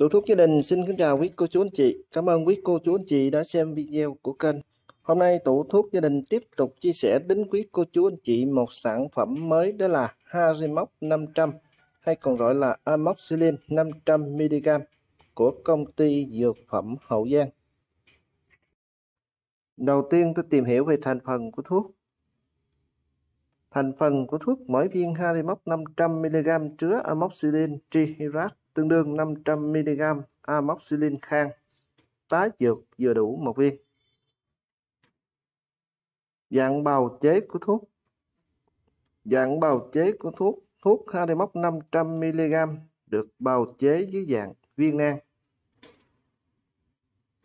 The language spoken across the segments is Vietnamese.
Tủ thuốc gia đình xin kính chào quý cô chú anh chị. Cảm ơn quý cô chú anh chị đã xem video của kênh. Hôm nay tủ thuốc gia đình tiếp tục chia sẻ đến quý cô chú anh chị một sản phẩm mới đó là Harimox 500 hay còn gọi là Amoxicillin 500mg của công ty dược phẩm Hậu Giang. Đầu tiên tôi tìm hiểu về thành phần của thuốc Thành phần của thuốc mỗi viên Harimox 500mg chứa amoxicillin trihirat tương đương 500mg amoxicillin khang. tái dược vừa đủ một viên. Dạng bào chế của thuốc Dạng bào chế của thuốc Thuốc Harimox 500mg được bào chế dưới dạng viên nang.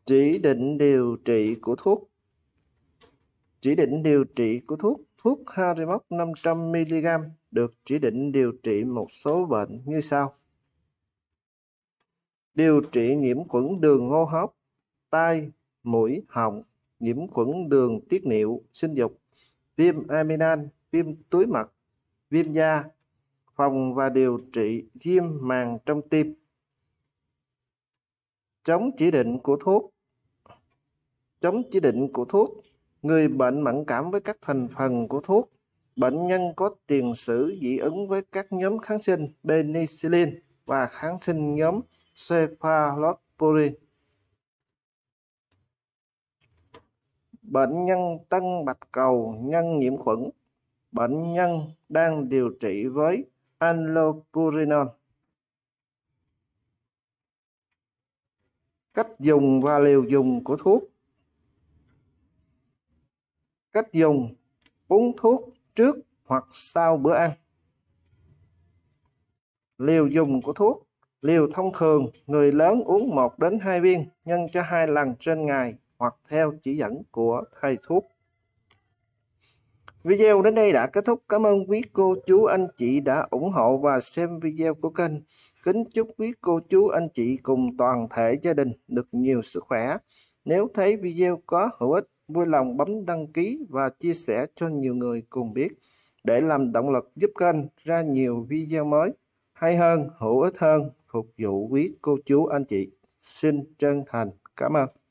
Chỉ định điều trị của thuốc Chỉ định điều trị của thuốc thuốc Harimox 500mg được chỉ định điều trị một số bệnh như sau. Điều trị nhiễm khuẩn đường hô hấp, tai, mũi, họng, nhiễm khuẩn đường tiết niệu, sinh dục, viêm amidan, viêm túi mật, viêm da, phòng và điều trị viêm màng trong tim. Chống chỉ định của thuốc Chống chỉ định của thuốc Người bệnh mẫn cảm với các thành phần của thuốc. Bệnh nhân có tiền sử dị ứng với các nhóm kháng sinh penicillin và kháng sinh nhóm cephalosporin. Bệnh nhân tăng bạch cầu nhân nhiễm khuẩn. Bệnh nhân đang điều trị với allopurinol. Cách dùng và liều dùng của thuốc cách dùng uống thuốc trước hoặc sau bữa ăn liều dùng của thuốc liều thông thường người lớn uống 1 đến 2 viên nhân cho hai lần trên ngày hoặc theo chỉ dẫn của thầy thuốc video đến đây đã kết thúc cảm ơn quý cô chú anh chị đã ủng hộ và xem video của kênh kính chúc quý cô chú anh chị cùng toàn thể gia đình được nhiều sức khỏe nếu thấy video có hữu ích vui lòng bấm đăng ký và chia sẻ cho nhiều người cùng biết để làm động lực giúp kênh ra nhiều video mới hay hơn, hữu ích hơn, phục vụ quý cô chú anh chị. Xin chân thành cảm ơn.